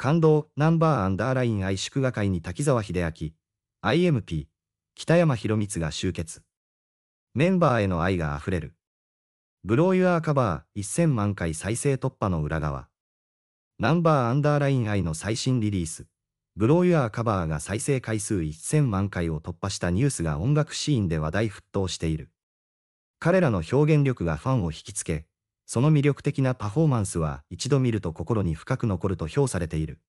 感動ナンバーアンダーライン愛祝賀会に滝沢秀明、IMP、北山博光が集結。メンバーへの愛が溢れる。ブローユアーカバー1000万回再生突破の裏側。ナンバーアンダーライン愛の最新リリース。ブローユアーカバーが再生回数1000万回を突破したニュースが音楽シーンで話題沸騰している。彼らの表現力がファンを引きつけ、その魅力的なパフォーマンスは一度見ると心に深く残ると評されている。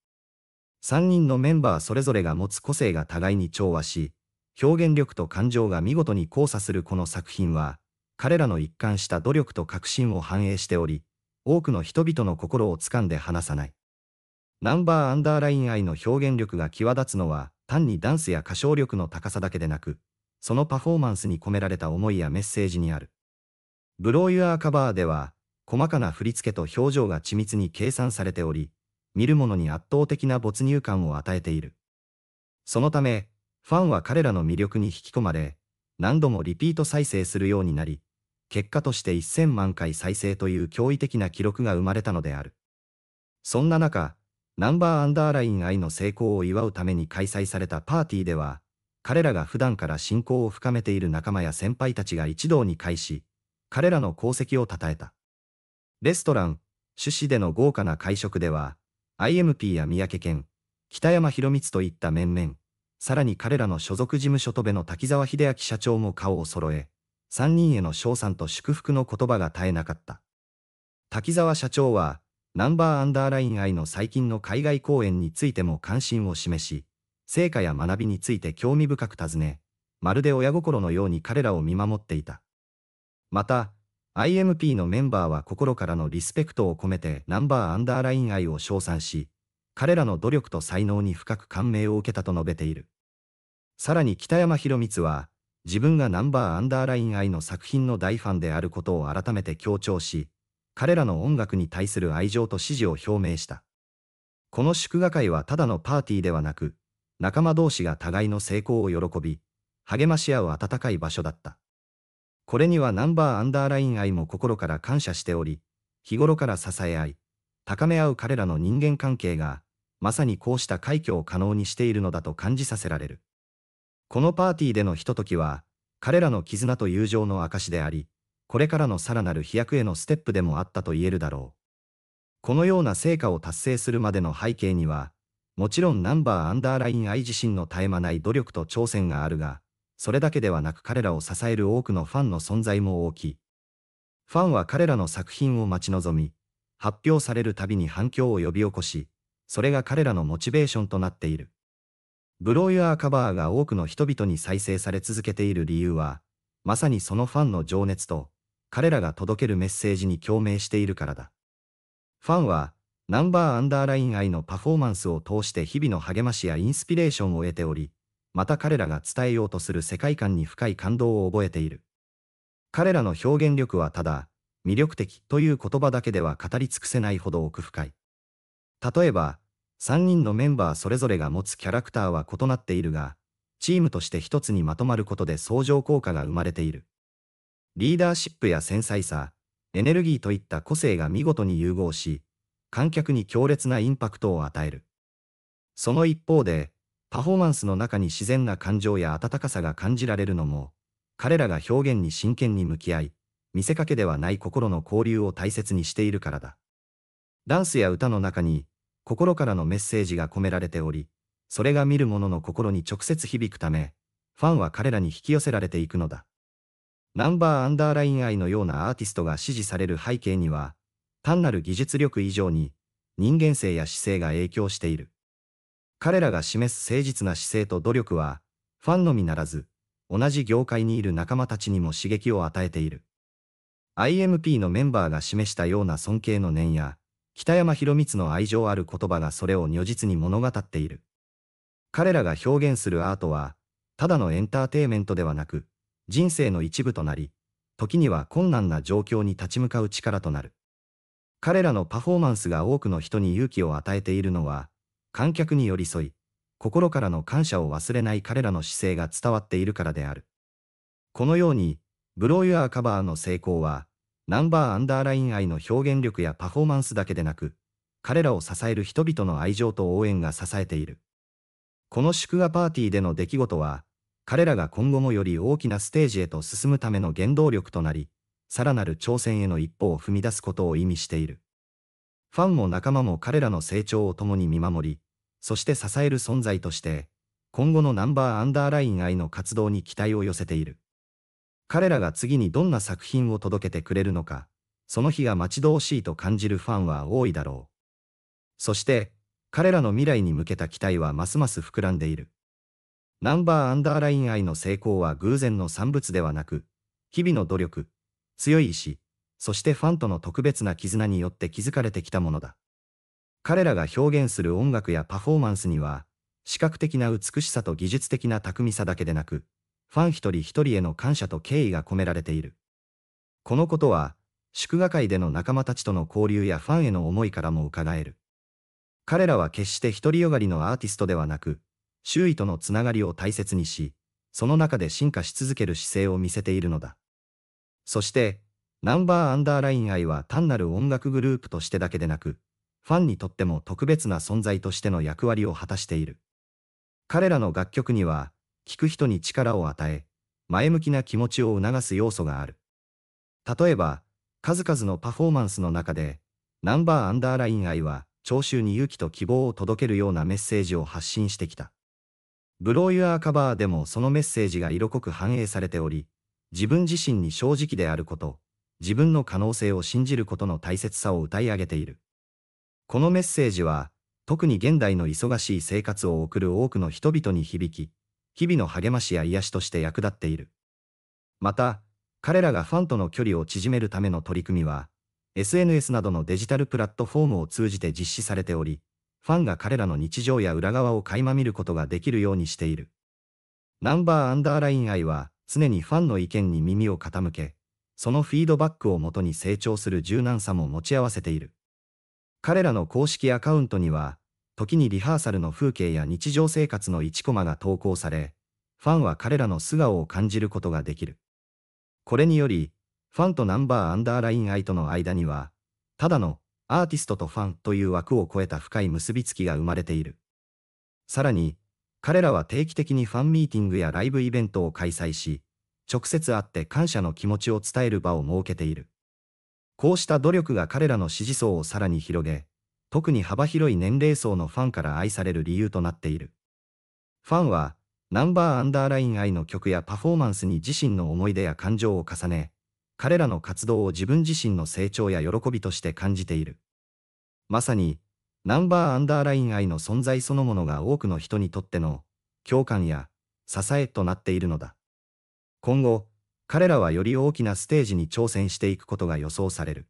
3人のメンバーそれぞれが持つ個性が互いに調和し、表現力と感情が見事に交差するこの作品は、彼らの一貫した努力と確信を反映しており、多くの人々の心を掴んで離さない。ナンバーアンダーライン愛の表現力が際立つのは、単にダンスや歌唱力の高さだけでなく、そのパフォーマンスに込められた思いやメッセージにある。ブローユアーカバーでは、細かな振り付けと表情が緻密に計算されており、見る者に圧倒的な没入感を与えている。そのため、ファンは彼らの魅力に引き込まれ、何度もリピート再生するようになり、結果として1000万回再生という驚異的な記録が生まれたのである。そんな中、ナンバーアンダーライン愛の成功を祝うために開催されたパーティーでは、彼らが普段から親交を深めている仲間や先輩たちが一堂に会し、彼らの功績を称えた。レストラン、趣旨での豪華な会食では、IMP や三宅健、北山博光といった面々、さらに彼らの所属事務所戸部の滝沢秀明社長も顔を揃え、三人への賞賛と祝福の言葉が絶えなかった。滝沢社長は、ナンバーアンダーライン愛の最近の海外公演についても関心を示し、成果や学びについて興味深く尋ね、まるで親心のように彼らを見守っていた。また、IMP のメンバーは心からのリスペクトを込めてナンバーアンダーライン愛を称賛し、彼らの努力と才能に深く感銘を受けたと述べている。さらに北山宏光は、自分がナンバーアンダーライン愛の作品の大ファンであることを改めて強調し、彼らの音楽に対する愛情と支持を表明した。この祝賀会はただのパーティーではなく、仲間同士が互いの成功を喜び、励まし合う温かい場所だった。これにはナンバーアンダーライン愛も心から感謝しており、日頃から支え合い、高め合う彼らの人間関係が、まさにこうした快挙を可能にしているのだと感じさせられる。このパーティーでのひとときは、彼らの絆と友情の証であり、これからのさらなる飛躍へのステップでもあったと言えるだろう。このような成果を達成するまでの背景には、もちろんナンバーアンダーライン愛自身の絶え間ない努力と挑戦があるが、それだけではなく彼らを支える多くのファンの存在も大きい。ファンは彼らの作品を待ち望み、発表されるたびに反響を呼び起こし、それが彼らのモチベーションとなっている。ブロイヤーカバーが多くの人々に再生され続けている理由は、まさにそのファンの情熱と、彼らが届けるメッセージに共鳴しているからだ。ファンは、ナンバーアンダーライン愛のパフォーマンスを通して日々の励ましやインスピレーションを得ており、また彼らが伝えようとする世界観に深い感動を覚えている。彼らの表現力はただ、魅力的という言葉だけでは語り尽くせないほど奥深い。例えば、3人のメンバーそれぞれが持つキャラクターは異なっているが、チームとして一つにまとまることで相乗効果が生まれている。リーダーシップや繊細さ、エネルギーといった個性が見事に融合し、観客に強烈なインパクトを与える。その一方で、パフォーマンスの中に自然な感情や温かさが感じられるのも、彼らが表現に真剣に向き合い、見せかけではない心の交流を大切にしているからだ。ダンスや歌の中に、心からのメッセージが込められており、それが見る者の心に直接響くため、ファンは彼らに引き寄せられていくのだ。ナンバーアンダーライン愛のようなアーティストが支持される背景には、単なる技術力以上に、人間性や姿勢が影響している。彼らが示す誠実な姿勢と努力は、ファンのみならず、同じ業界にいる仲間たちにも刺激を与えている。IMP のメンバーが示したような尊敬の念や、北山博光の愛情ある言葉がそれを如実に物語っている。彼らが表現するアートは、ただのエンターテイメントではなく、人生の一部となり、時には困難な状況に立ち向かう力となる。彼らのパフォーマンスが多くの人に勇気を与えているのは、観客に寄り添い、心からの感謝を忘れない彼らの姿勢が伝わっているからである。このように、ブローユアーカバーの成功は、ナンバーアンダーライン愛の表現力やパフォーマンスだけでなく、彼らを支える人々の愛情と応援が支えている。この祝賀パーティーでの出来事は、彼らが今後もより大きなステージへと進むための原動力となり、さらなる挑戦への一歩を踏み出すことを意味している。ファンも仲間も彼らの成長を共に見守り、そして支える存在として、今後のナンバーアンダーライン愛の活動に期待を寄せている。彼らが次にどんな作品を届けてくれるのか、その日が待ち遠しいと感じるファンは多いだろう。そして、彼らの未来に向けた期待はますます膨らんでいる。ナンバーアンダーライン愛の成功は偶然の産物ではなく、日々の努力、強い意志、そしてファンとの特別な絆によって築かれてきたものだ。彼らが表現する音楽やパフォーマンスには、視覚的な美しさと技術的な巧みさだけでなく、ファン一人一人への感謝と敬意が込められている。このことは、祝賀会での仲間たちとの交流やファンへの思いからも伺える。彼らは決して独りよがりのアーティストではなく、周囲とのつながりを大切にし、その中で進化し続ける姿勢を見せているのだ。そして、ナンバーアンダーライン愛は単なる音楽グループとしてだけでなく、ファンにとっても特別な存在としての役割を果たしている。彼らの楽曲には、聴く人に力を与え、前向きな気持ちを促す要素がある。例えば、数々のパフォーマンスの中で、ナンバーアンダーライン愛は、聴衆に勇気と希望を届けるようなメッセージを発信してきた。ブローユアーカバーでもそのメッセージが色濃く反映されており、自分自身に正直であること、自分の可能性を信じることの大切さを歌い上げている。このメッセージは、特に現代の忙しい生活を送る多くの人々に響き、日々の励ましや癒しとして役立っている。また、彼らがファンとの距離を縮めるための取り組みは、SNS などのデジタルプラットフォームを通じて実施されており、ファンが彼らの日常や裏側を垣間見ることができるようにしている。ナンバーアンダーライン愛は、常にファンの意見に耳を傾け、そのフィードバックをもとに成長する柔軟さも持ち合わせている。彼らの公式アカウントには、時にリハーサルの風景や日常生活の1コマが投稿され、ファンは彼らの素顔を感じることができる。これにより、ファンとナンバーアンダーライン愛との間には、ただのアーティストとファンという枠を超えた深い結びつきが生まれている。さらに、彼らは定期的にファンミーティングやライブイベントを開催し、直接会って感謝の気持ちを伝える場を設けている。こうした努力が彼らの支持層をさらに広げ、特に幅広い年齢層のファンから愛される理由となっている。ファンは、ナンバーアンダーライン愛の曲やパフォーマンスに自身の思い出や感情を重ね、彼らの活動を自分自身の成長や喜びとして感じている。まさに、ナンバーアンダーライン愛の存在そのものが多くの人にとっての、共感や、支えとなっているのだ。今後、彼らはより大きなステージに挑戦していくことが予想される。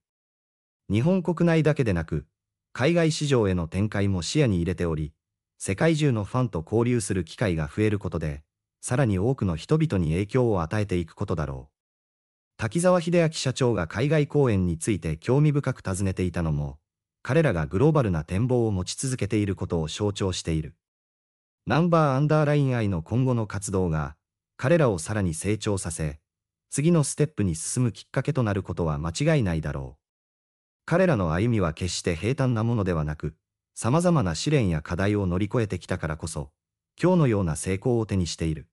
日本国内だけでなく、海外市場への展開も視野に入れており、世界中のファンと交流する機会が増えることで、さらに多くの人々に影響を与えていくことだろう。滝沢秀明社長が海外公演について興味深く尋ねていたのも、彼らがグローバルな展望を持ち続けていることを象徴している。ナンバーアンダーライン愛の今後の活動が、彼らをさらに成長させ、次のステップに進むきっかけとなることは間違いないだろう。彼らの歩みは決して平坦なものではなく、様々な試練や課題を乗り越えてきたからこそ、今日のような成功を手にしている。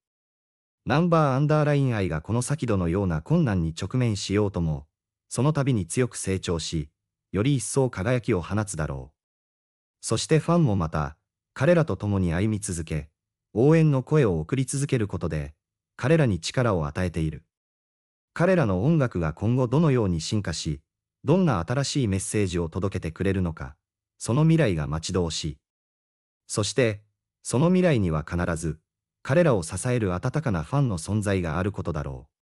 ナンバーアンダーライン愛がこの先どのような困難に直面しようとも、その度に強く成長し、より一層輝きを放つだろう。そしてファンもまた、彼らと共に歩み続け、応援の声を送り続けることで、彼らに力を与えている。彼らの音楽が今後どのように進化し、どんな新しいメッセージを届けてくれるのか、その未来が待ち遠しい。そして、その未来には必ず、彼らを支える温かなファンの存在があることだろう。